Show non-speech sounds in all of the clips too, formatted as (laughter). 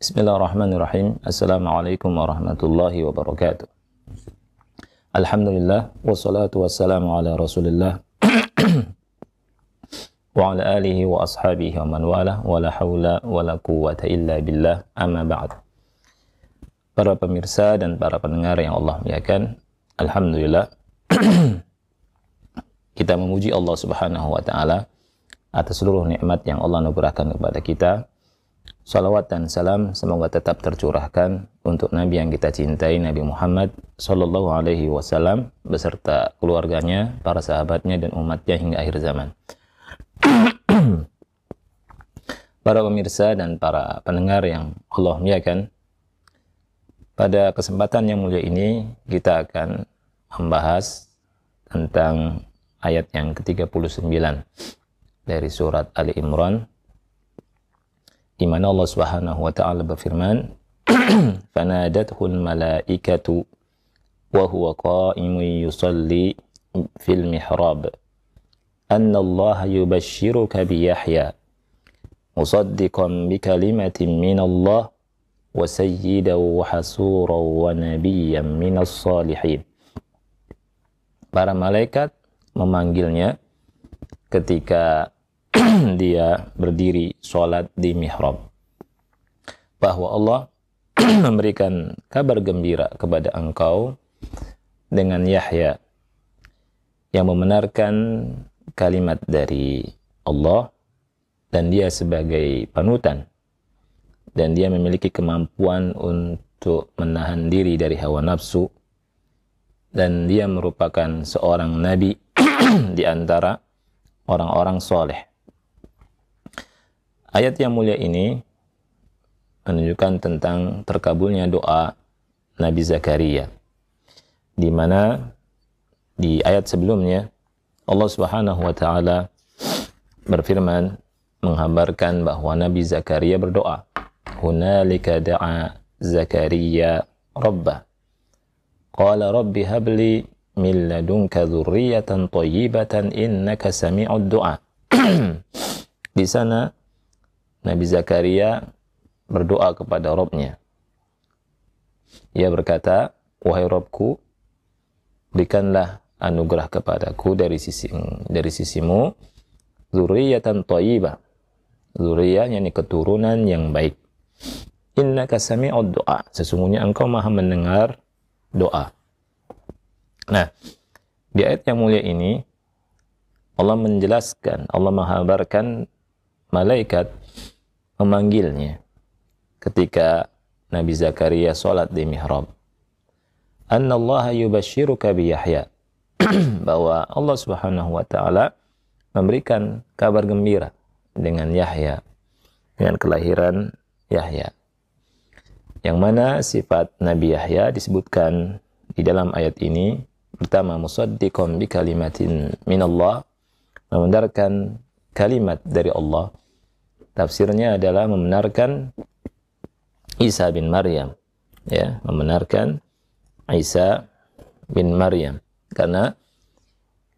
Bismillahirrahmanirrahim. Assalamualaikum warahmatullahi wabarakatuh. Alhamdulillah wassalatu wassalamu ala Rasulillah (clears throat) wa ala alihi wa ashabihi wa man wala wa haula wa quwwata illa billah amma ba'd. Para pemirsa dan para pendengar yang Allah muliakan, alhamdulillah (clears throat) kita memuji Allah Subhanahu wa taala atas seluruh nikmat yang Allah kepada kita Salawat dan salam semoga tetap tercurahkan untuk Nabi yang kita cintai, Nabi Muhammad Sallallahu Alaihi Wasallam beserta keluarganya, para sahabatnya dan umatnya hingga akhir zaman. (clears throat) para pemirsa dan para pendengar yang Allah muliakan, pada kesempatan yang mulia ini kita akan membahas tentang ayat yang ke-39 dari surat Ali Imran di mana Allah Subhanahu wa taala berfirman fanadathu malaikatu wa huwa qa'imun yusalli fil mihrab anna Allah yubashshiruka bi Yahya musaddiqan bi kalimatin min Allah wa sayyidan wa hasuran wa nabiyyan min as-salihin para malaikat memanggilnya ketika (clears throat) dia berdiri sholat di mihrab. Bahwa Allah (clears throat) memberikan kabar gembira kepada engkau dengan Yahya yang membenarkan kalimat dari Allah dan dia sebagai panutan dan dia memiliki kemampuan untuk menahan diri dari hawa nafsu dan dia merupakan seorang nabi (clears throat) di antara orang-orang soleh Ayat yang mulia ini menunjukkan tentang terkabulnya doa Nabi Zakaria. Di mana di ayat sebelumnya Allah Subhanahu wa taala berfirman menghambarkan bahwa Nabi Zakaria berdoa. Hunalika da'a Zakaria rabbah. Qala rabbi habli min ladunka dzurriatan thayyibatan innaka sami'ud du'a. (clears throat) di sana Nabi Zakaria berdoa kepada Robnya. Ia berkata, Wahai Robku, berikanlah anugerah kepadaku dari sisi dari sisimu zuriyatan thayyibah. Zuriyah yakni keturunan yang baik. Innaka sami'ud doa. Sesungguhnya engkau maha mendengar doa. Nah, di ayat yang mulia ini Allah menjelaskan, Allah menghabarkan malaikat memanggilnya ketika Nabi Zakaria sholat di mihrab. Anna Allah yubashiruka bi Yahya. (clears throat) bahwa Allah Subhanahu wa taala memberikan kabar gembira dengan Yahya dengan kelahiran Yahya. Yang mana sifat Nabi Yahya disebutkan di dalam ayat ini pertama musaddiqan bi kalimatin min Allah membenarkan kalimat dari Allah tafsirnya adalah membenarkan Isa bin Maryam ya membenarkan Isa bin Maryam karena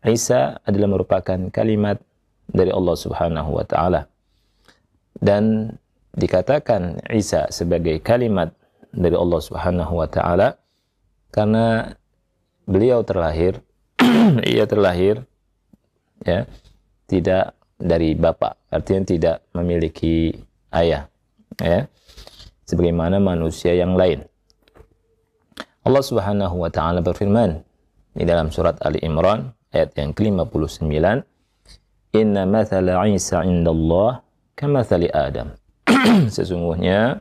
Isa adalah merupakan kalimat dari Allah Subhanahu wa taala dan dikatakan Isa sebagai kalimat dari Allah Subhanahu wa taala karena beliau terlahir (clears throat) ia terlahir ya tidak dari bapak artinya tidak memiliki ayah ya sebagaimana manusia yang lain Allah Subhanahu wa taala berfirman di dalam surat Ali Imran ayat yang ke-59 Inna mathal Isa indallah kamathali Adam (clears throat) sesungguhnya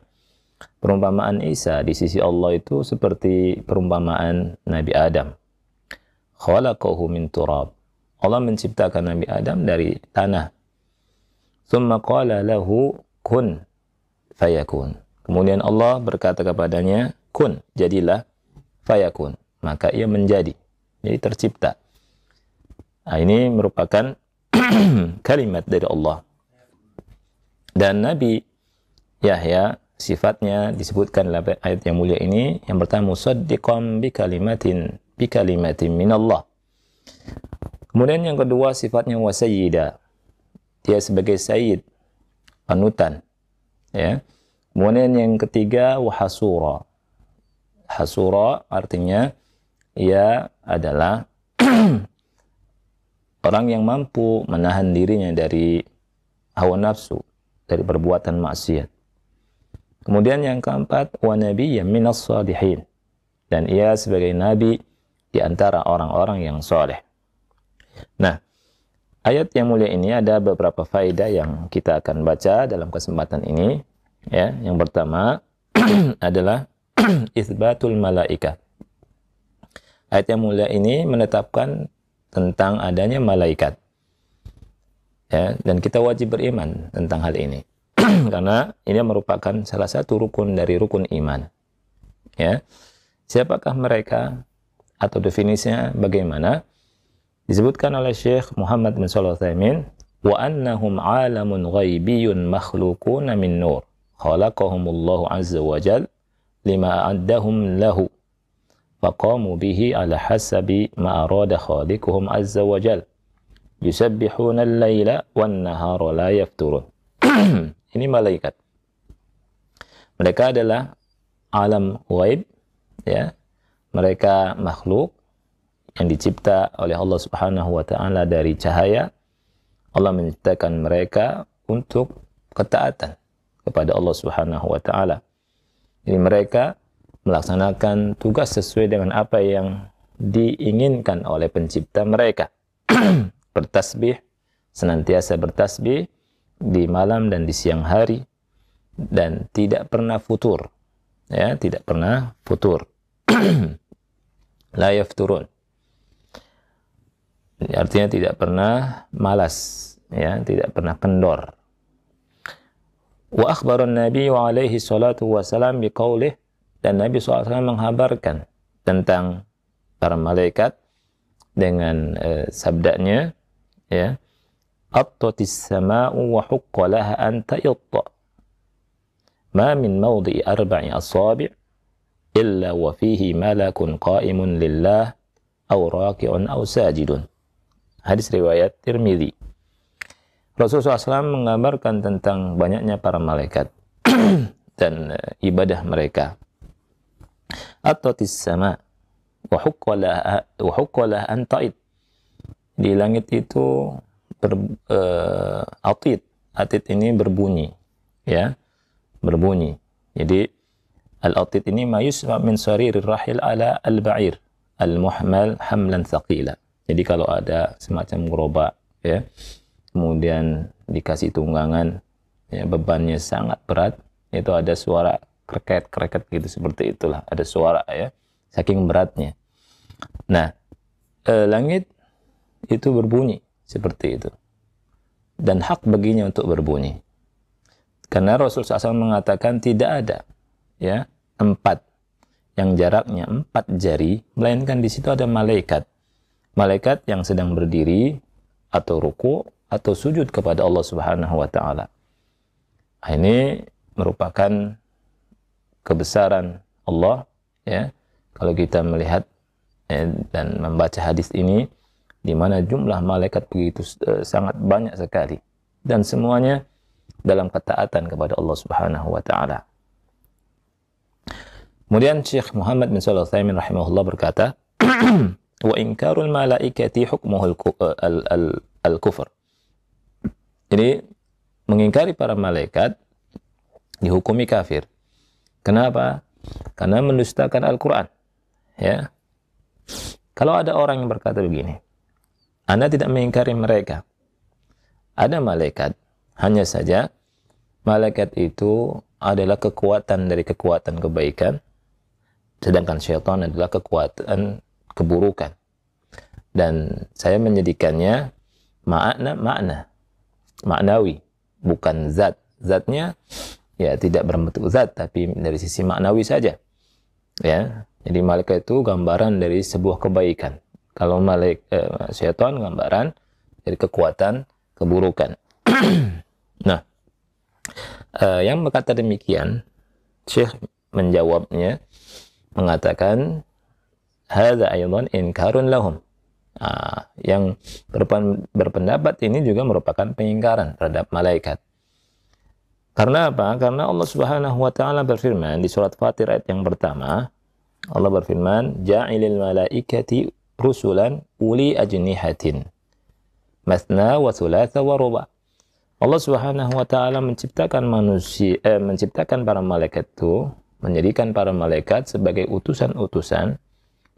perumpamaan Isa di sisi Allah itu seperti perumpamaan Nabi Adam. Khalaqahu min turab. Allah menciptakan Nabi Adam dari tanah. Thumma qala lahu kun fayakun. Kemudian Allah berkata kepadanya, kun, jadilah fayakun. Maka ia menjadi. Jadi tercipta. Nah, ini merupakan (clears throat) kalimat dari Allah. Dan Nabi Yahya sifatnya disebutkan dalam ayat yang mulia ini yang pertama musaddiqan bi kalimatin bi kalimatin min Allah. Kemudian yang kedua sifatnya wasayyida dia sebagai sayyid panutan ya kemudian yang ketiga wahasura hasura artinya ia adalah (clears throat) orang yang mampu menahan dirinya dari hawa nafsu dari perbuatan maksiat kemudian yang keempat wa nabiyyan minas salihin dan ia sebagai nabi di antara orang-orang yang soleh nah Ayat yang mulia ini ada beberapa faedah yang kita akan baca dalam kesempatan ini. Ya, yang pertama (clears throat) adalah (clears throat) isbatul malaika. Ayat yang mulia ini menetapkan tentang adanya malaikat. Ya, dan kita wajib beriman tentang hal ini. (clears throat) Karena ini merupakan salah satu rukun dari rukun iman. Ya. Siapakah mereka atau definisinya bagaimana? disebutkan oleh Syekh Muhammad bin Shalih Utsaimin wa annahum alamun ghaibiyyun makhluqun min nur khalaqahumullahu azza wa jal lima addahum lahu faqamu bihi ala hasabi ma arada khaliquhum azza wa jal yusabbihuna al-laila wan nahara la yafturun ini malaikat mereka adalah alam ghaib ya mereka makhluk yang dicipta oleh Allah Subhanahu wa taala dari cahaya Allah menciptakan mereka untuk ketaatan kepada Allah Subhanahu wa taala. Jadi mereka melaksanakan tugas sesuai dengan apa yang diinginkan oleh pencipta mereka. (clears throat) bertasbih, senantiasa bertasbih di malam dan di siang hari dan tidak pernah futur. Ya, tidak pernah futur. (clears throat) La yafturun. Artinya tidak pernah malas, ya, tidak pernah kendor. Wa akhbarun Nabi wa alaihi salatu wasalam biqaulih dan Nabi SAW menghabarkan tentang para malaikat dengan uh, sabdanya ya attatis sama'u wa huqqa laha an tayatta ma min mawdi'i arba'i asabi' illa wa fihi malakun qa'imun lillah aw raki'un aw sajidun Hadis riwayat Tirmidzi. Rasulullah SAW menggambarkan tentang banyaknya para malaikat (clears throat) dan eh, ibadah mereka. Atatis sama wa huqqalah an Di langit itu ber, uh, eh, atid. Atid ini berbunyi, ya. Berbunyi. Jadi al-atid ini mayus min sarir rahil ala al-ba'ir al-muhmal hamlan thaqila. Jadi kalau ada semacam gerobak ya, kemudian dikasih tunggangan, ya, bebannya sangat berat, itu ada suara kreket-kreket gitu seperti itulah, ada suara ya, saking beratnya. Nah, eh, langit itu berbunyi seperti itu. Dan hak baginya untuk berbunyi. Karena Rasul SAW mengatakan tidak ada ya empat yang jaraknya empat jari, melainkan di situ ada malaikat malaikat yang sedang berdiri atau ruku atau sujud kepada Allah Subhanahu wa taala. Nah, ini merupakan kebesaran Allah ya. Kalau kita melihat ya, dan membaca hadis ini di mana jumlah malaikat begitu eh, sangat banyak sekali dan semuanya dalam ketaatan kepada Allah Subhanahu wa taala. Kemudian Syekh Muhammad bin Shalih Al rahimahullah berkata (clears throat) wa inkarul malaikati hukmuhul eh, al, al, al kufur. Jadi mengingkari para malaikat dihukumi kafir. Kenapa? Karena mendustakan Al-Qur'an. Ya. Kalau ada orang yang berkata begini, Anda tidak mengingkari mereka. Ada malaikat, hanya saja malaikat itu adalah kekuatan dari kekuatan kebaikan, sedangkan syaitan adalah kekuatan keburukan. Dan saya menjadikannya makna makna maknawi bukan zat zatnya ya tidak berbentuk zat tapi dari sisi maknawi saja ya jadi malaikat itu gambaran dari sebuah kebaikan kalau malaikat eh, syaitan gambaran dari kekuatan keburukan (clears throat) nah eh, yang berkata demikian Syekh menjawabnya mengatakan hadza aydan inkarun lahum Nah, yang berpendapat ini juga merupakan pengingkaran terhadap malaikat. Karena apa? Karena Allah Subhanahu wa taala berfirman di surat Fatir ayat yang pertama, Allah berfirman, "Ja'ilil malaikati rusulan uli ajnihatin." Masna wa thulatha wa ruba. Allah Subhanahu wa taala menciptakan manusia eh, menciptakan para malaikat itu, menjadikan para malaikat sebagai utusan-utusan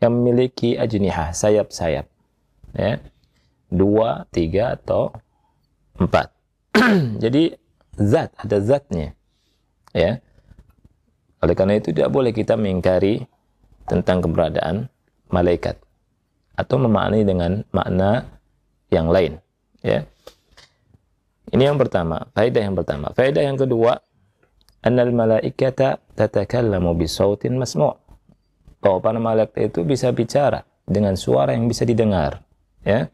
yang memiliki ajniha sayap-sayap. Ya. Dua, tiga, atau empat. (clears throat) Jadi, zat, ada zatnya. Ya. Oleh karena itu, tidak boleh kita mengingkari tentang keberadaan malaikat. Atau memaknai dengan makna yang lain. Ya. Ini yang pertama, faedah yang pertama. Faedah yang kedua, annal malaikata tatakallamu bisautin masmu' bahwa para malaikat itu bisa bicara dengan suara yang bisa didengar ya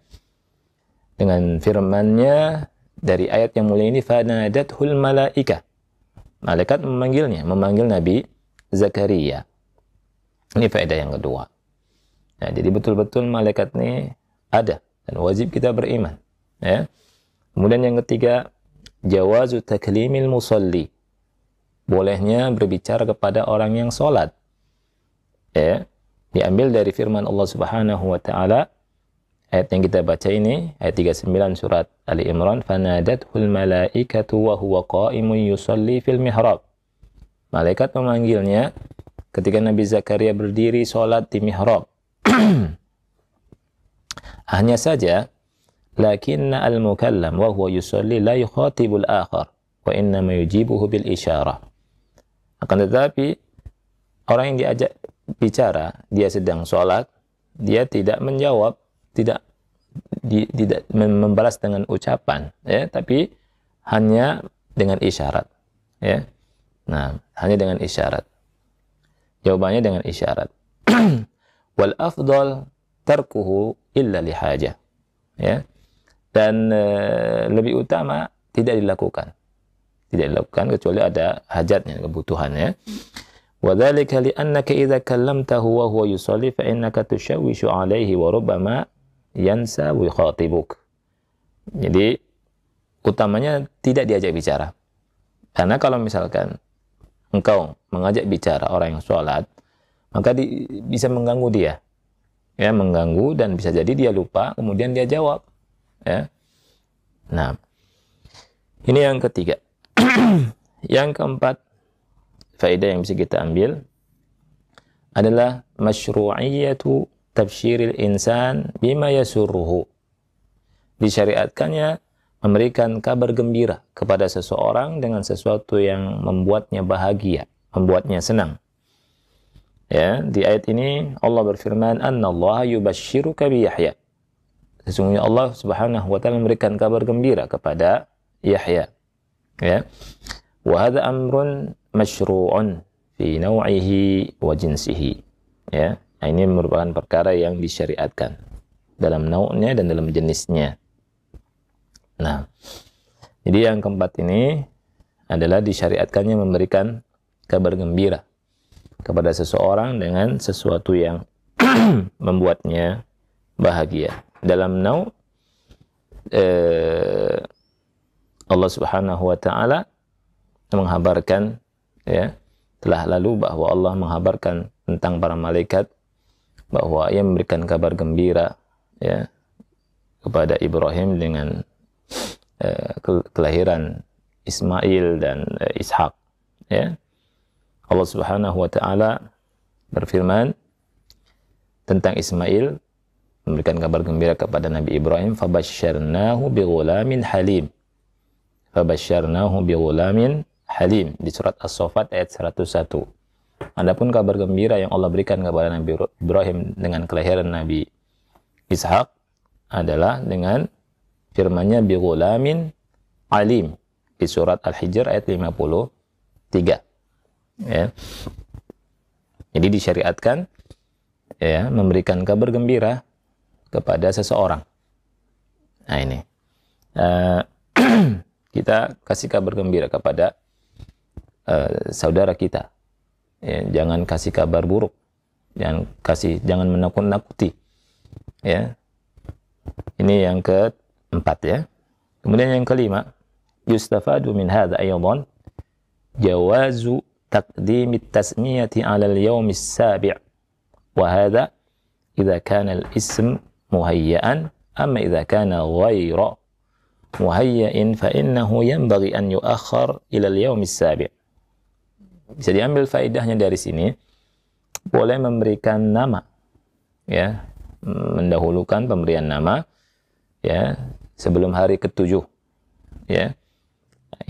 dengan firmannya dari ayat yang mulia ini fanadathul malaika malaikat memanggilnya memanggil Nabi Zakaria ini faedah yang kedua nah jadi betul-betul malaikat ini ada dan wajib kita beriman ya kemudian yang ketiga jawazu taklimil musalli bolehnya berbicara kepada orang yang sholat ya diambil dari firman Allah Subhanahu wa taala ayat yang kita baca ini ayat 39 surat Ali Imran fanadathul malaikatu wa huwa qa'imun yusalli fil mihrab malaikat memanggilnya ketika Nabi Zakaria berdiri salat di mihrab (clears throat) hanya saja lakinna al mukallam wa huwa yusalli la yukhatibul akhar wa inna ma yujibuhu bil isyarah akan tetapi orang yang diajak bicara, dia sedang sholat, dia tidak menjawab, tidak di, tidak membalas dengan ucapan, ya, tapi hanya dengan isyarat, ya. Nah, hanya dengan isyarat. Jawabannya dengan isyarat. (clears throat) Wal afdal tarkuhu illa lihaja. Ya. Dan e, lebih utama tidak dilakukan. Tidak dilakukan kecuali ada hajatnya, kebutuhannya. وذلك لأنك إذا كلمته وهو يصلي فإنك تشوش عليه وربما ينسى ويخاطبك jadi utamanya tidak diajak bicara karena kalau misalkan engkau mengajak bicara orang yang sholat maka di, bisa mengganggu dia ya mengganggu dan bisa jadi dia lupa kemudian dia jawab ya nah ini yang ketiga (clears throat) yang keempat faedah yang bisa kita ambil adalah masyru'iyatu tabsyiril insan bima yasurruhu. Disyariatkannya memberikan kabar gembira kepada seseorang dengan sesuatu yang membuatnya bahagia, membuatnya senang. Ya, di ayat ini Allah berfirman, "Annallaha yubashshiruka bi Yahya." Sesungguhnya Allah Subhanahu wa taala memberikan kabar gembira kepada Yahya. Ya. Wa hadha amrun masyru'un fi naw'ihi wa jinsihi. Ya, nah, ini merupakan perkara yang disyariatkan dalam naunya dan dalam jenisnya. Nah, jadi yang keempat ini adalah disyariatkannya memberikan kabar gembira kepada seseorang dengan sesuatu yang (clears throat) membuatnya bahagia. Dalam nau eh, Allah Subhanahu wa taala menghabarkan ya telah lalu bahwa Allah menghabarkan tentang para malaikat bahwa ia memberikan kabar gembira ya kepada Ibrahim dengan uh, kelahiran Ismail dan uh, Ishak ya Allah Subhanahu wa taala berfirman tentang Ismail memberikan kabar gembira kepada Nabi Ibrahim fabasyarnahu bighulamin halim fabasyarnahu bighulamin Halim di surat As-Sofat ayat 101. Adapun kabar gembira yang Allah berikan kepada Nabi Ibrahim dengan kelahiran Nabi Ishak adalah dengan firman-Nya bi alim di surat Al-Hijr ayat 53. Ya. Jadi disyariatkan ya memberikan kabar gembira kepada seseorang. Nah ini. Uh, (clears throat) kita kasih kabar gembira kepada Eh, saudara kita. Ya, jangan kasih kabar buruk. Jangan kasih, jangan menakut-nakuti. Ya. Ini yang keempat ya. Kemudian yang kelima, yustafadu min hadza aydhan jawazu taqdim at tasmiyah 'ala al-yawm as-sabi' wa hadza idza kana al-ism muhayyan amma idza kana ghayra muhayyan fa innahu yanbaghi an yu'akhkhar ila al-yawm as-sabi' bisa diambil faidahnya dari sini boleh memberikan nama ya mendahulukan pemberian nama ya sebelum hari ketujuh ya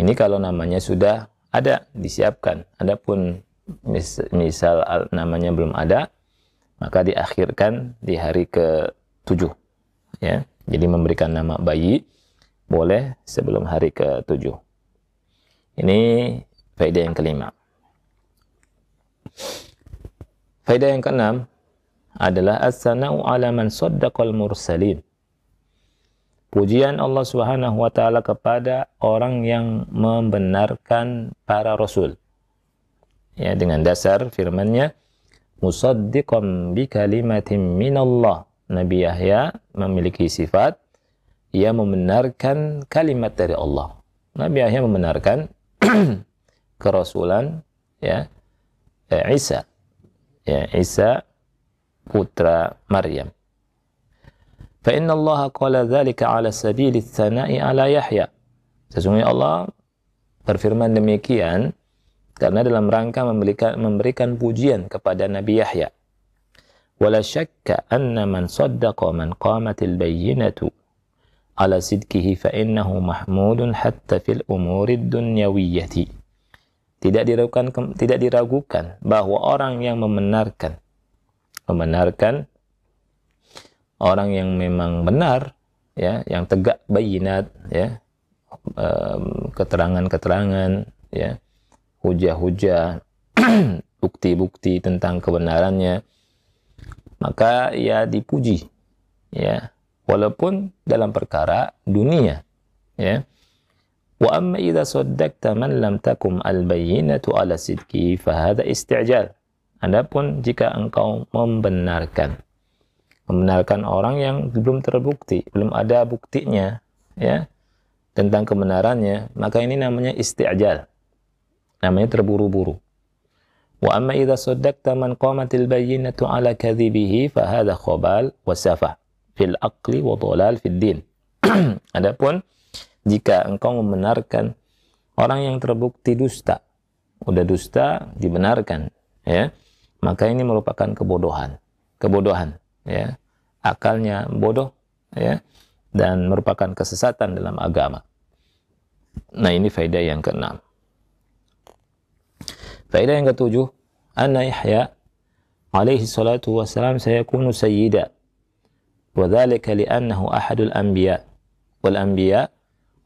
ini kalau namanya sudah ada disiapkan adapun mis misal namanya belum ada maka diakhirkan di hari ke-7 ya jadi memberikan nama bayi boleh sebelum hari ke-7 ini faedah yang kelima Faedah yang keenam adalah as-sana'u ala man saddaqal mursalin. Pujian Allah Subhanahu wa taala kepada orang yang membenarkan para rasul. Ya dengan dasar firman-Nya musaddiqan bi kalimatin minallah. Nabi Yahya memiliki sifat ia membenarkan kalimat dari Allah. Nabi Yahya membenarkan (clears throat) kerasulan ya Eh, Isa. Ya, Isa putra Maryam. Fa inna Allah qala dzalika ala sabili tsana'i ala Yahya. Sesungguhnya Allah berfirman demikian karena dalam rangka memberikan, memberikan pujian kepada Nabi Yahya. Wala syakka anna man saddaqa man qamatil bayyinatu ala sidkihi fa innahu mahmudun hatta fil umuri dunyawiyyati tidak diragukan tidak diragukan bahwa orang yang membenarkan membenarkan orang yang memang benar ya yang tegak bayinat ya keterangan-keterangan ya hujah-hujah (clears throat) bukti-bukti tentang kebenarannya maka ia dipuji ya walaupun dalam perkara dunia ya وأما إذا صدقت من لم takum البينة على صدقه فهذا استعجال Adapun jika engkau membenarkan membenarkan orang yang belum terbukti, belum ada buktinya ya tentang kebenarannya, maka ini namanya isti'jal. Namanya terburu-buru. Wa amma idza saddaqta man qamatil bayyinatu ala kadhibihi fa hadha khabal wa safah fil aqli wa dhalal fid din. (clears throat) Adapun jika engkau membenarkan orang yang terbukti dusta. Udah dusta dibenarkan, ya. Maka ini merupakan kebodohan. Kebodohan, ya. Akalnya bodoh, ya. Dan merupakan kesesatan dalam agama. Nah, ini faedah yang keenam. Faedah yang ketujuh, anna Yahya alaihi salatu wassalam sayakunu sayyida. li'annahu ahadul anbiya Wal anbiya'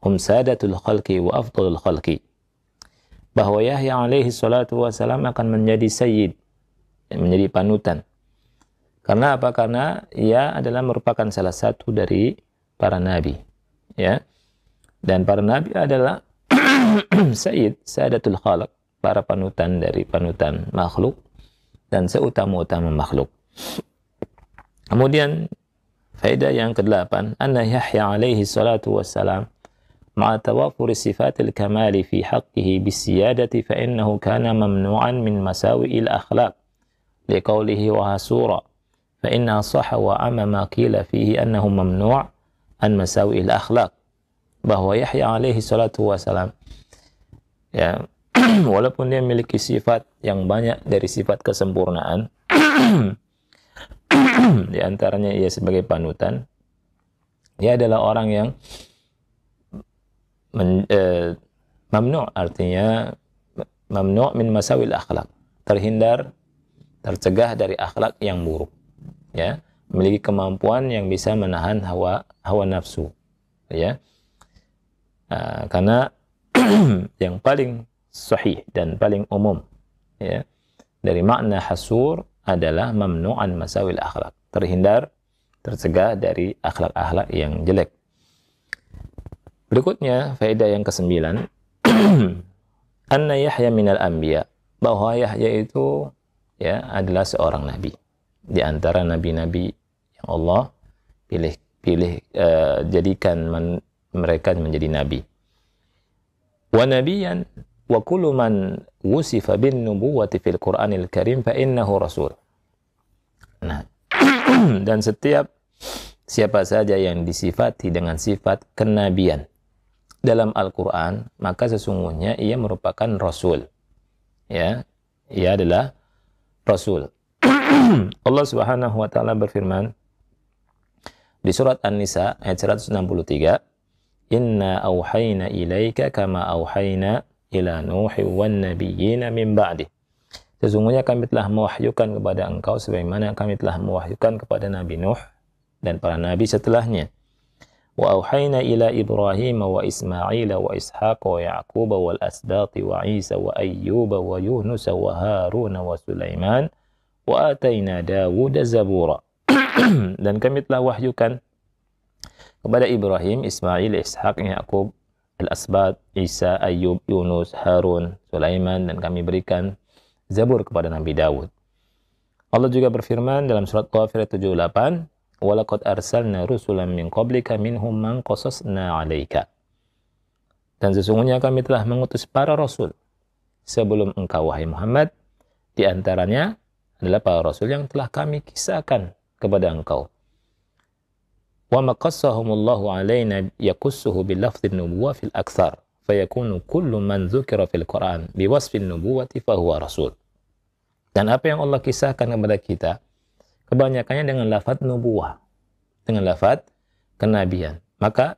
hum sadatul khalqi wa afdalul khalqi. Bahwa Yahya alaihi salatu wasalam akan menjadi sayyid, menjadi panutan. Karena apa? Karena ia adalah merupakan salah satu dari para nabi. Ya. Dan para nabi adalah (clears throat) sayyid, sadatul khalq, para panutan dari panutan makhluk dan seutama-utama makhluk. Kemudian faedah yang ke-8, anna Yahya alaihi salatu wassalam مع توافر صفات الكمال في حقه بالسيادة فإنه كان ممنوعا من مساوئ الأخلاق لقوله وهسورا فإن صح وأما ما قيل فيه أنه ممنوع عن مساوئ الأخلاق bahwa Yahya alaihi salatu wasalam ya (clears throat) walaupun dia memiliki sifat yang banyak dari sifat kesempurnaan (clears throat) di antaranya ia sebagai panutan dia adalah orang yang men, eh, mamnu artinya mamnu min masawil akhlak terhindar tercegah dari akhlak yang buruk ya memiliki kemampuan yang bisa menahan hawa hawa nafsu ya uh, karena (clears throat) yang paling sahih dan paling umum ya dari makna hasur adalah mamnu'an masawil akhlak terhindar tercegah dari akhlak-akhlak yang jelek Berikutnya faedah yang kesembilan. (clears throat) Anna Yahya al anbiya. Bahwa Yahya itu ya adalah seorang nabi. Di antara nabi-nabi yang Allah pilih pilih uh, jadikan men, mereka menjadi nabi. Wa nabiyan wa kullu man wusifa bin nubuwwati fil Qur'anil Karim fa innahu rasul. Nah, (clears throat) dan setiap siapa saja yang disifati dengan sifat kenabian dalam Al-Quran, maka sesungguhnya ia merupakan Rasul. Ya, ia adalah Rasul. (clears throat) Allah Subhanahu wa taala berfirman di surat An-Nisa ayat 163, "Inna auhayna ilaika kama auhayna ila Nuhi wa nabiyyina min ba'di." Sesungguhnya kami telah mewahyukan kepada engkau sebagaimana kami telah mewahyukan kepada Nabi Nuh dan para nabi setelahnya وأوحينا إلى إبراهيم وإسماعيل وإسحاق ويعقوب والأسباط وعيسى وأيوب ويونس وهارون وسليمان وآتينا داود زبورا (clears throat) dan kami telah wahyukan kepada Ibrahim, Ismail, Ishaq, Yaqub, al asbad Isa, Ayub, Yunus, Harun, Sulaiman dan kami berikan Zabur kepada Nabi Daud. Allah juga berfirman dalam surat Qafir 78, walaqad arsalna rusulan min qablika minhum man qasasna 'alaika. Dan sesungguhnya kami telah mengutus para rasul sebelum engkau wahai Muhammad di antaranya adalah para rasul yang telah kami kisahkan kepada engkau. Wa maqassahumullahu alaina bil lafdhin nubuwwah fil aktsar fayakunu kullu man dzukira fil Qur'an nubuwwati fa huwa rasul. Dan apa yang Allah kisahkan kepada kita kebanyakannya dengan lafaz nubuah, dengan lafaz kenabian. Maka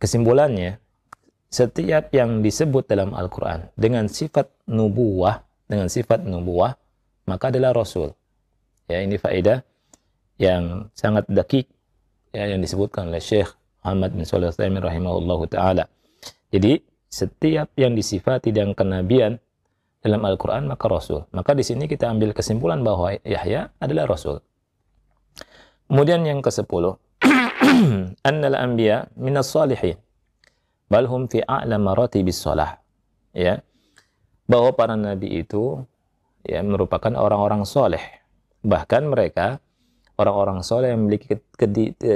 kesimpulannya setiap yang disebut dalam Al-Qur'an dengan sifat nubuah, dengan sifat nubuah maka adalah rasul. Ya, ini faedah yang sangat dakik ya, yang disebutkan oleh Syekh Muhammad bin Shalih Al-Utsaimin rahimahullahu taala. Jadi, setiap yang disifati dengan kenabian dalam Al-Quran maka Rasul. Maka di sini kita ambil kesimpulan bahwa Yahya adalah Rasul. Kemudian yang ke-10, (clears throat) annal anbiya minas salihin balhum fi a'la maratibis salah. Ya. Bahwa para nabi itu ya merupakan orang-orang soleh. Bahkan mereka orang-orang soleh yang memiliki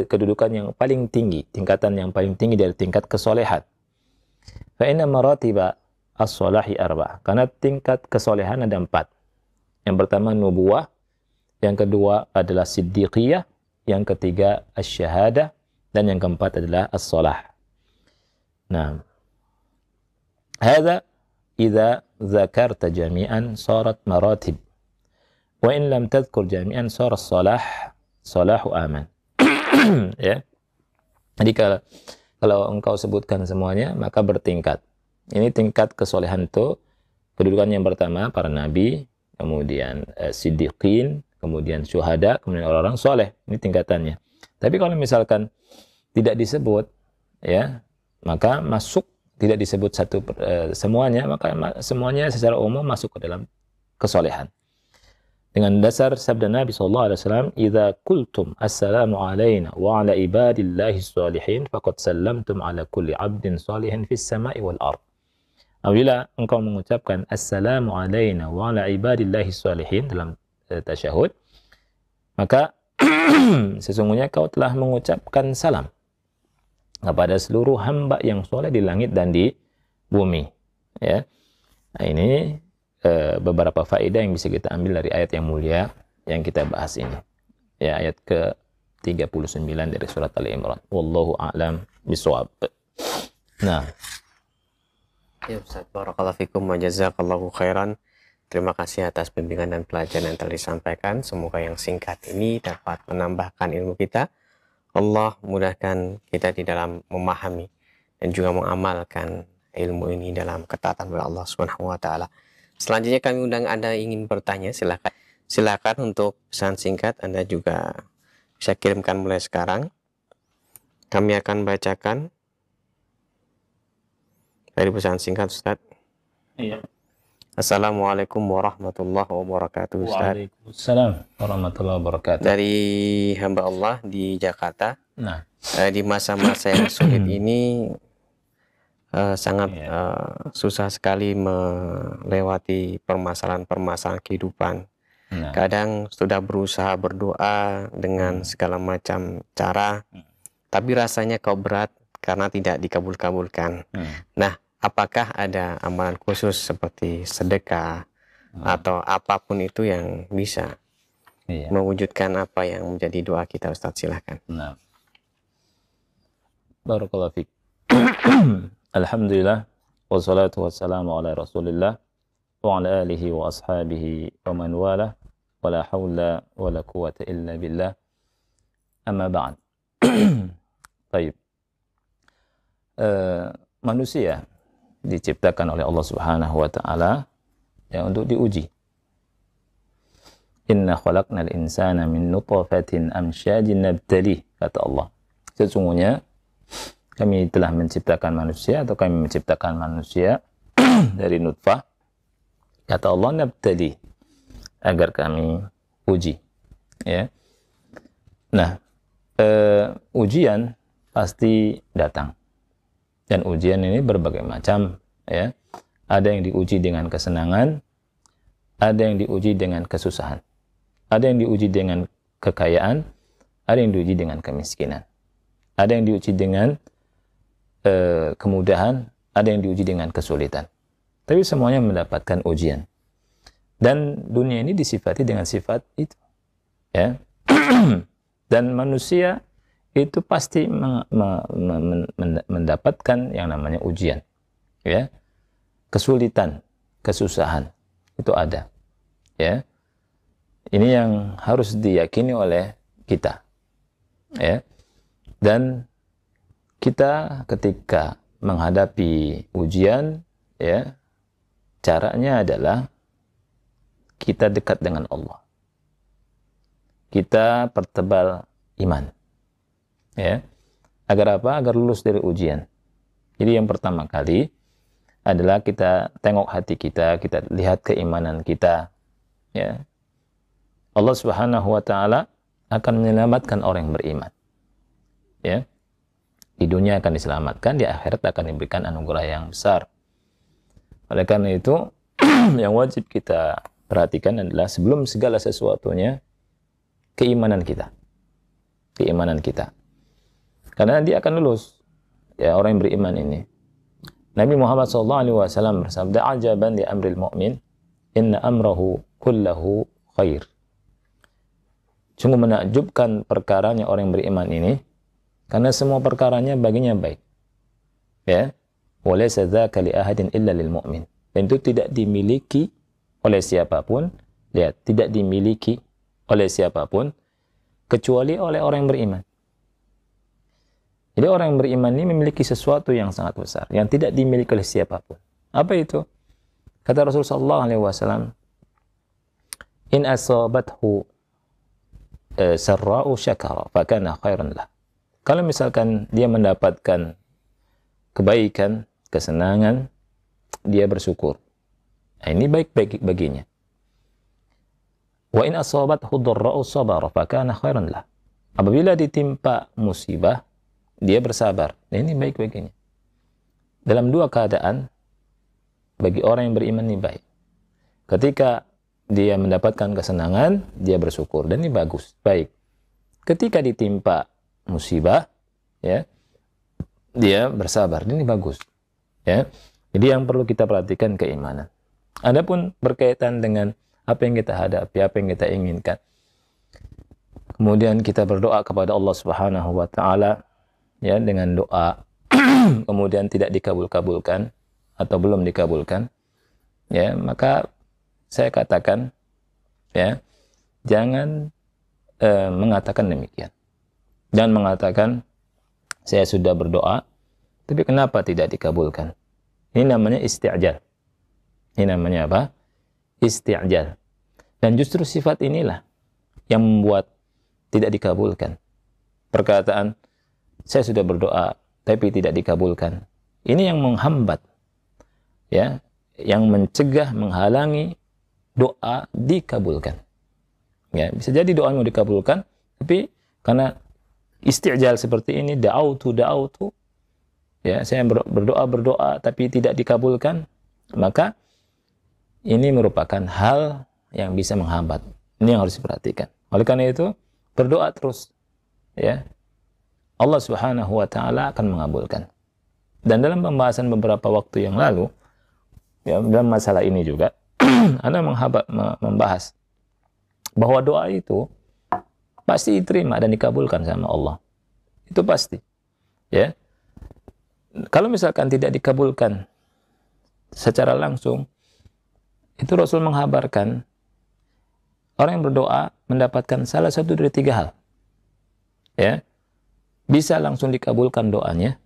kedudukan yang paling tinggi, tingkatan yang paling tinggi dari tingkat kesolehan. Fa'inna maratiba as salahi arba. Karena tingkat kesolehan ada empat. Yang pertama nubuah, yang kedua adalah siddiqiyah, yang ketiga asyahadah, dan yang keempat adalah as salah Nah, هذا إذا ذكرت جميعا صارت مراتب وإن لم تذكر جميعا صار salah صلاح aman. (clears throat) ya jadi kalau kalau engkau sebutkan semuanya maka bertingkat ini tingkat kesolehan itu kedudukan yang pertama para nabi, kemudian eh, siddiqin, kemudian syuhada, kemudian orang-orang soleh. Ini tingkatannya. Tapi kalau misalkan tidak disebut, ya maka masuk tidak disebut satu eh, semuanya, maka semuanya secara umum masuk ke dalam kesolehan dengan dasar sabda Nabi Shallallahu Alaihi Wasallam, "Ida kultum assalamu alaina wa ala ibadillahi salihin, faqad sallamtum ala kulli abdin salihin fis sama'i wal ard." Apabila engkau mengucapkan assalamu alaina wa ala ibadillahi salihin dalam eh, tasyahud, maka (clears throat) sesungguhnya kau telah mengucapkan salam kepada seluruh hamba yang soleh di langit dan di bumi. Ya. Nah, ini e, beberapa faedah yang bisa kita ambil dari ayat yang mulia yang kita bahas ini. Ya, ayat ke 39 dari surat Al Imran. Wallahu a'lam bisawab. Nah, Ya Ustaz, Barakallahu Fikum wa Jazakallahu Khairan. Terima kasih atas bimbingan dan pelajaran yang telah disampaikan. Semoga yang singkat ini dapat menambahkan ilmu kita. Allah mudahkan kita di dalam memahami dan juga mengamalkan ilmu ini dalam ketaatan oleh Allah Subhanahu wa taala. Selanjutnya kami undang Anda ingin bertanya silakan. Silakan untuk pesan singkat Anda juga bisa kirimkan mulai sekarang. Kami akan bacakan dari pesan singkat Ustaz. Iya. Assalamualaikum warahmatullahi wabarakatuh Ustaz. Waalaikumsalam warahmatullahi wabarakatuh. Dari hamba Allah di Jakarta. Nah, eh, di masa-masa yang sulit (clears throat) ini uh, sangat iya. uh, susah sekali melewati permasalahan-permasalahan kehidupan. Nah. Kadang sudah berusaha berdoa dengan hmm. segala macam cara, hmm. tapi rasanya kau berat karena tidak dikabul-kabulkan. Hmm. Nah, apakah ada amalan khusus seperti sedekah hmm. atau apapun itu yang bisa iya. mewujudkan apa yang menjadi doa kita Ustaz silahkan nah. Barakallahu fiqh (clears throat) Alhamdulillah wassalatu wassalamu ala rasulillah wa ala alihi wa ashabihi wa man wala wa la hawla wa la quwata illa billah amma ba'd (clears throat) Baik. Uh, eh, manusia diciptakan oleh Allah Subhanahu wa taala ya untuk diuji. Inna khalaqnal insana min nutfatin amsyajin nabtali kata Allah. Sesungguhnya kami telah menciptakan manusia atau kami menciptakan manusia (clears throat) dari nutfah kata Allah nabtali agar kami uji ya. Nah, uh, ujian pasti datang dan ujian ini berbagai macam, ya. Ada yang diuji dengan kesenangan, ada yang diuji dengan kesusahan, ada yang diuji dengan kekayaan, ada yang diuji dengan kemiskinan, ada yang diuji dengan eh, kemudahan, ada yang diuji dengan kesulitan. Tapi semuanya mendapatkan ujian. Dan dunia ini disifati dengan sifat itu. Ya. (clears throat) Dan manusia itu pasti mendapatkan yang namanya ujian ya kesulitan kesusahan itu ada ya ini yang harus diyakini oleh kita ya dan kita ketika menghadapi ujian ya caranya adalah kita dekat dengan Allah kita pertebal iman ya agar apa agar lulus dari ujian jadi yang pertama kali adalah kita tengok hati kita kita lihat keimanan kita ya Allah Subhanahu wa taala akan menyelamatkan orang yang beriman ya di dunia akan diselamatkan di akhirat akan diberikan anugerah yang besar oleh karena itu (clears throat) yang wajib kita perhatikan adalah sebelum segala sesuatunya keimanan kita keimanan kita karena dia akan lulus. Ya, orang yang beriman ini. Nabi Muhammad SAW bersabda, "Ajaban di amril mu'min, inna amrahu kullahu khair." Sungguh menakjubkan perkaranya orang yang beriman ini, karena semua perkaranya baginya baik. Ya, walaysa dhaka li ahadin illa lil mu'min. Dan itu tidak dimiliki oleh siapapun, lihat, tidak dimiliki oleh siapapun kecuali oleh orang yang beriman. Jadi orang yang beriman ini memiliki sesuatu yang sangat besar yang tidak dimiliki oleh siapapun. Apa itu? Kata Rasulullah SAW, In asabathu eh, sarra'u syakara, fakana khairan lah. Kalau misalkan dia mendapatkan kebaikan, kesenangan, dia bersyukur. Nah, ini baik bagi, baginya. Wa in asabathu dharra'u sabara, fakana khairan lah. Apabila ditimpa musibah, dia bersabar. Nah, ini baik baginya. Dalam dua keadaan, bagi orang yang beriman ini baik. Ketika dia mendapatkan kesenangan, dia bersyukur. Dan ini bagus, baik. Ketika ditimpa musibah, ya, dia bersabar. Dan ini bagus. Ya. Jadi yang perlu kita perhatikan keimanan. Adapun berkaitan dengan apa yang kita hadapi, apa yang kita inginkan. Kemudian kita berdoa kepada Allah Subhanahu wa taala ya dengan doa (clears throat) kemudian tidak dikabul-kabulkan atau belum dikabulkan ya maka saya katakan ya jangan eh, mengatakan demikian jangan mengatakan saya sudah berdoa tapi kenapa tidak dikabulkan ini namanya isti'jal ini namanya apa isti'jal dan justru sifat inilah yang membuat tidak dikabulkan perkataan saya sudah berdoa tapi tidak dikabulkan. Ini yang menghambat ya, yang mencegah, menghalangi doa dikabulkan. Ya, bisa jadi doamu dikabulkan tapi karena istiqjal seperti ini da'autu da'autu ya saya berdoa berdoa tapi tidak dikabulkan maka ini merupakan hal yang bisa menghambat. Ini yang harus diperhatikan. Oleh karena itu, berdoa terus. Ya, Allah Subhanahu wa taala akan mengabulkan. Dan dalam pembahasan beberapa waktu yang lalu ya dalam masalah ini juga Anda (clears throat) membahas bahwa doa itu pasti diterima dan dikabulkan sama Allah. Itu pasti. Ya. Kalau misalkan tidak dikabulkan secara langsung itu Rasul menghabarkan orang yang berdoa mendapatkan salah satu dari tiga hal. Ya bisa langsung dikabulkan doanya.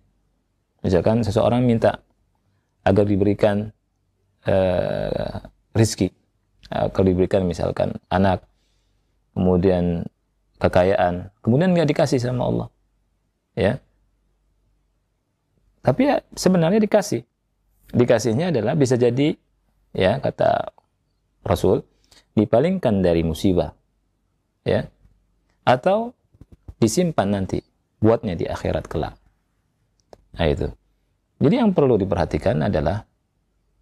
Misalkan seseorang minta agar diberikan uh, rizki, agar diberikan misalkan anak, kemudian kekayaan, kemudian nggak dikasih sama Allah, ya. Tapi ya, sebenarnya dikasih, dikasihnya adalah bisa jadi, ya kata Rasul, dipalingkan dari musibah, ya, atau disimpan nanti buatnya di akhirat kelak. Nah itu. Jadi yang perlu diperhatikan adalah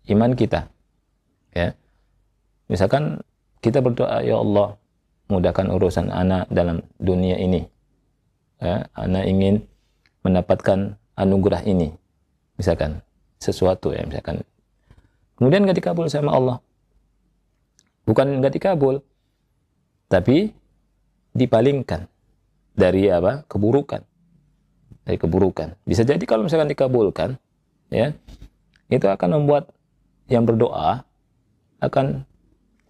iman kita. Ya. Misalkan kita berdoa, ya Allah, mudahkan urusan anak dalam dunia ini. Ya, anak ingin mendapatkan anugerah ini. Misalkan sesuatu ya, misalkan. Kemudian nggak dikabul sama Allah. Bukan nggak dikabul, tapi dipalingkan dari apa? keburukan. Dari keburukan. Bisa jadi kalau misalkan dikabulkan, ya. Itu akan membuat yang berdoa akan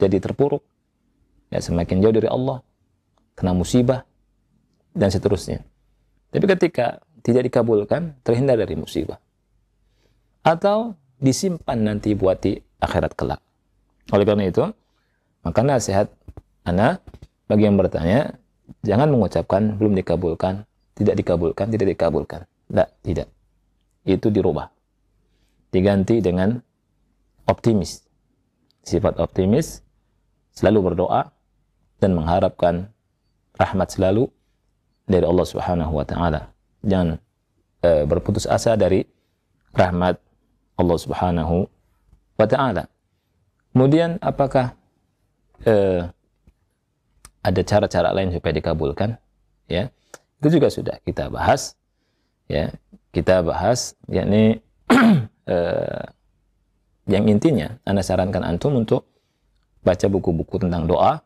jadi terpuruk. Ya, semakin jauh dari Allah, kena musibah dan seterusnya. Tapi ketika tidak dikabulkan, terhindar dari musibah. Atau disimpan nanti buat di akhirat kelak. Oleh karena itu, maka nasihat anak bagi yang bertanya, Jangan mengucapkan belum dikabulkan, tidak dikabulkan, tidak dikabulkan. Tidak, tidak. Itu dirubah. Diganti dengan optimis. Sifat optimis, selalu berdoa, dan mengharapkan rahmat selalu dari Allah Subhanahu wa taala. Jangan e, berputus asa dari rahmat Allah Subhanahu wa taala. Kemudian apakah e, ada cara-cara lain supaya dikabulkan ya itu juga sudah kita bahas ya kita bahas yakni (clears throat) eh, yang intinya anda sarankan antum untuk baca buku-buku tentang doa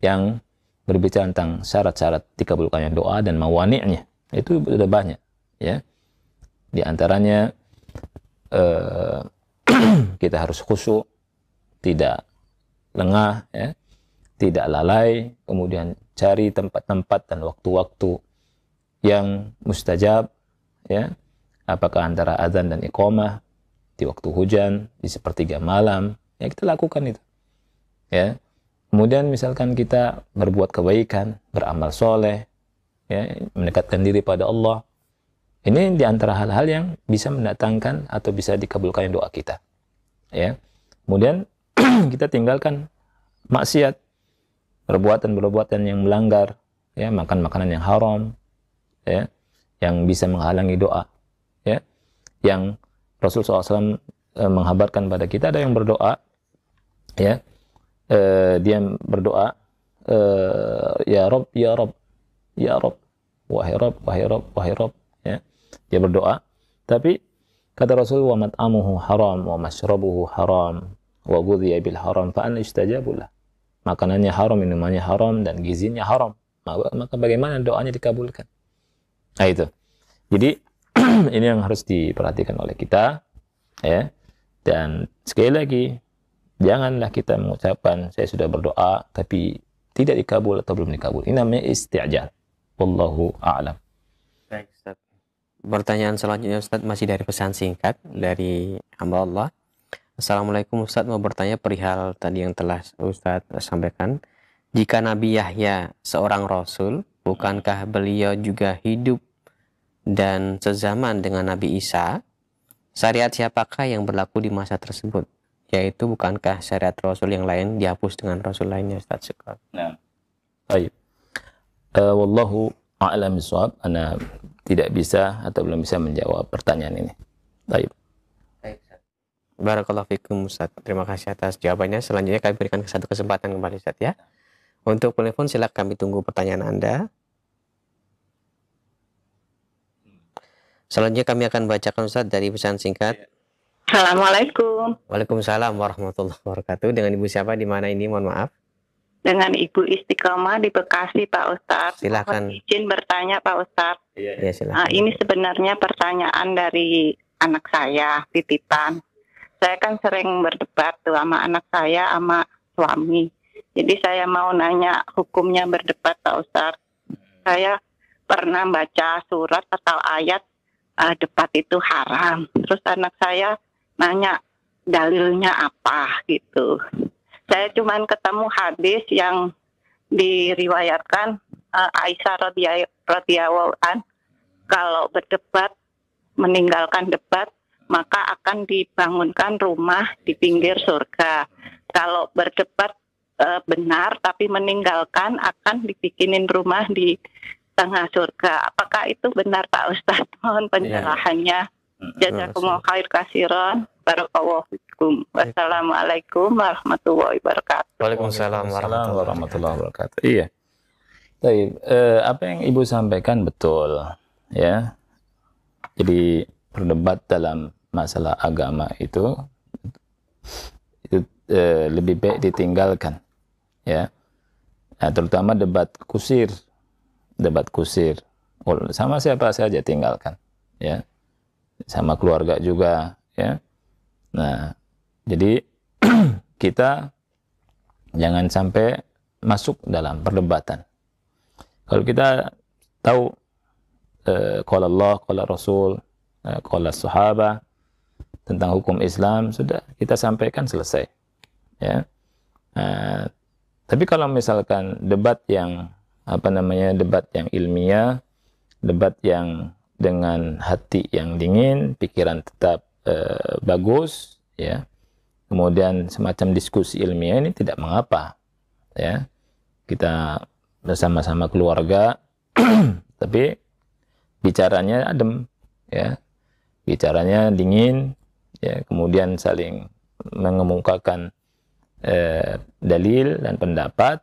yang berbicara tentang syarat-syarat dikabulkannya doa dan mawani'nya itu sudah banyak ya di antaranya eh, (clears throat) kita harus khusyuk tidak lengah ya tidak lalai, kemudian cari tempat-tempat dan waktu-waktu yang mustajab, ya. Apakah antara azan dan iqamah di waktu hujan, di sepertiga malam, ya kita lakukan itu. Ya. Kemudian misalkan kita berbuat kebaikan, beramal soleh, ya, mendekatkan diri pada Allah. Ini di antara hal-hal yang bisa mendatangkan atau bisa dikabulkan doa kita. Ya. Kemudian (clears throat) kita tinggalkan maksiat perbuatan-perbuatan yang melanggar, ya, makan makanan yang haram, ya, yang bisa menghalangi doa, ya, yang Rasul SAW eh, menghabarkan pada kita ada yang berdoa, ya, e, dia berdoa, e, ya Rob, ya Rob, ya Rob, wahai Rob, wahai Rob, wahai Rob, ya, dia berdoa, tapi kata Rasul wa mat'amuhu haram wa mashrabuhu haram wa ghudhiya bil haram fa an istajabulah makanannya haram, minumannya haram, dan gizinya haram. Maka bagaimana doanya dikabulkan? Nah itu. Jadi (clears throat) ini yang harus diperhatikan oleh kita. ya Dan sekali lagi, janganlah kita mengucapkan, saya sudah berdoa, tapi tidak dikabul atau belum dikabul. Ini namanya isti'jal. Wallahu a'lam. Baik, Ustaz. Pertanyaan selanjutnya Ustaz masih dari pesan singkat dari hamba Allah. Assalamualaikum Ustadz mau bertanya perihal tadi yang telah Ustadz sampaikan. Jika Nabi Yahya seorang Rasul, bukankah beliau juga hidup dan sezaman dengan Nabi Isa? Syariat siapakah yang berlaku di masa tersebut? Yaitu bukankah syariat Rasul yang lain dihapus dengan Rasul lainnya Ustadz Sekar? Nah. Baik. Uh, wallahu a'lam bishawab. tidak bisa atau belum bisa menjawab pertanyaan ini. Baik. Barakallahu fikum Ustaz. Terima kasih atas jawabannya. Selanjutnya kami berikan satu kesempatan kembali Ustaz ya. Untuk telepon silakan kami tunggu pertanyaan Anda. Selanjutnya kami akan bacakan Ustaz dari pesan singkat. Assalamualaikum. Waalaikumsalam warahmatullahi wabarakatuh. Dengan Ibu siapa di mana ini? Mohon maaf. Dengan Ibu Istiqomah di Bekasi, Pak Ustaz. Silakan. Mohon izin bertanya, Pak Ustaz. Iya, ya, silakan. Uh, ini sebenarnya pertanyaan dari anak saya, titipan saya kan sering berdebat tuh sama anak saya sama suami. Jadi saya mau nanya hukumnya berdebat Pak Ustaz. Saya pernah baca surat atau ayat uh, debat itu haram. Terus anak saya nanya dalilnya apa gitu. Saya cuman ketemu hadis yang diriwayatkan uh, Aisyah radhiyallahu kalau berdebat meninggalkan debat maka akan dibangunkan rumah di pinggir surga. Kalau berdebat e, benar tapi meninggalkan akan dibikinin rumah di tengah surga. Apakah itu benar Pak Ustaz? (laughs) Mohon iya. pencerahannya. Jazakumullah khair kasiron. Iya. Wassalamualaikum warahmatullahi wabarakatuh. Waalaikumsalam warahmatullahi wabarakatuh. Iya. Tapi eh, apa yang Ibu sampaikan betul, ya. Jadi berdebat dalam masalah agama itu, itu e, lebih baik ditinggalkan ya nah, terutama debat kusir debat kusir sama siapa saja tinggalkan ya sama keluarga juga ya nah jadi (clears throat) kita jangan sampai masuk dalam perdebatan kalau kita tahu kalau eh, Allah kalau Rasul kalau eh, Sahabat tentang hukum Islam sudah kita sampaikan selesai ya Uh, tapi kalau misalkan debat yang apa namanya debat yang ilmiah debat yang dengan hati yang dingin pikiran tetap uh, bagus ya kemudian semacam diskusi ilmiah ini tidak mengapa ya kita bersama-sama keluarga (clears throat) tapi bicaranya adem ya bicaranya dingin ya kemudian saling mengemukakan eh, dalil dan pendapat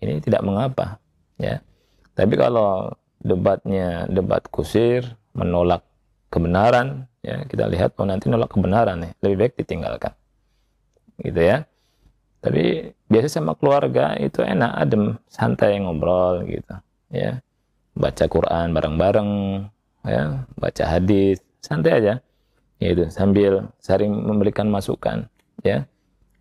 ini tidak mengapa ya tapi kalau debatnya debat kusir menolak kebenaran ya kita lihat oh nanti nolak kebenaran nih ya. lebih baik ditinggalkan gitu ya tapi biasa sama keluarga itu enak adem santai ngobrol gitu ya baca Quran bareng-bareng ya baca hadis santai aja yaitu sambil sering memberikan masukan ya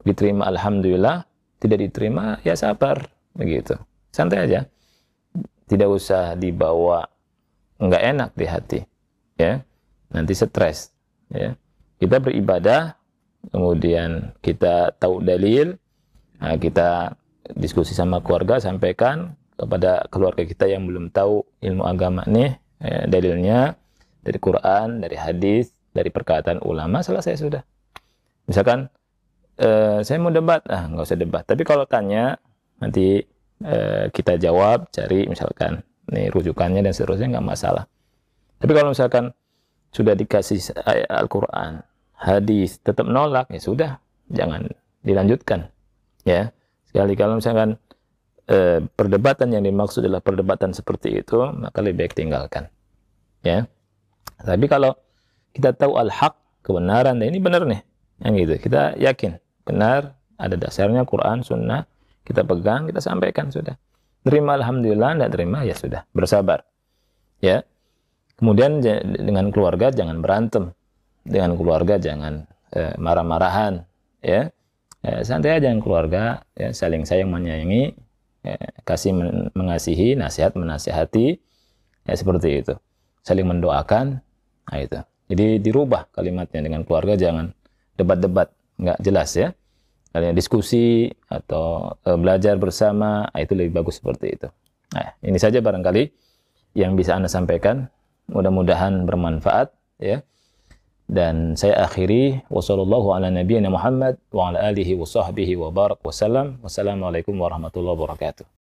diterima alhamdulillah tidak diterima ya sabar begitu santai aja tidak usah dibawa nggak enak di hati ya nanti stres ya kita beribadah kemudian kita tahu dalil nah, kita diskusi sama keluarga sampaikan kepada keluarga kita yang belum tahu ilmu agama nih eh, dalilnya dari Quran dari hadis dari perkataan ulama selesai sudah. Misalkan e, saya mau debat, ah nggak usah debat. Tapi kalau tanya nanti e, kita jawab, cari misalkan nih rujukannya dan seterusnya nggak masalah. Tapi kalau misalkan sudah dikasih eh, Al-Quran, hadis tetap nolak ya sudah jangan dilanjutkan ya sekali kalau misalkan e, perdebatan yang dimaksud adalah perdebatan seperti itu maka lebih baik tinggalkan ya tapi kalau kita tahu al-haq kebenaran dan ini benar nih yang gitu kita yakin benar ada dasarnya Quran Sunnah kita pegang kita sampaikan sudah terima alhamdulillah tidak terima ya sudah bersabar ya kemudian dengan keluarga jangan berantem dengan keluarga jangan eh, marah-marahan ya eh, santai aja dengan keluarga ya, saling sayang menyayangi eh, kasih men mengasihi nasihat menasihati ya seperti itu saling mendoakan nah itu jadi dirubah kalimatnya dengan keluarga jangan debat-debat, nggak jelas ya. Kalian diskusi atau e, belajar bersama, ah, itu lebih bagus seperti itu. Nah, ini saja barangkali yang bisa Anda sampaikan. Mudah-mudahan bermanfaat ya. Dan saya akhiri wasallallahu ala nabiyina Muhammad wa ala alihi wa sahbihi wa barak wasallam. Wassalamualaikum warahmatullahi wabarakatuh.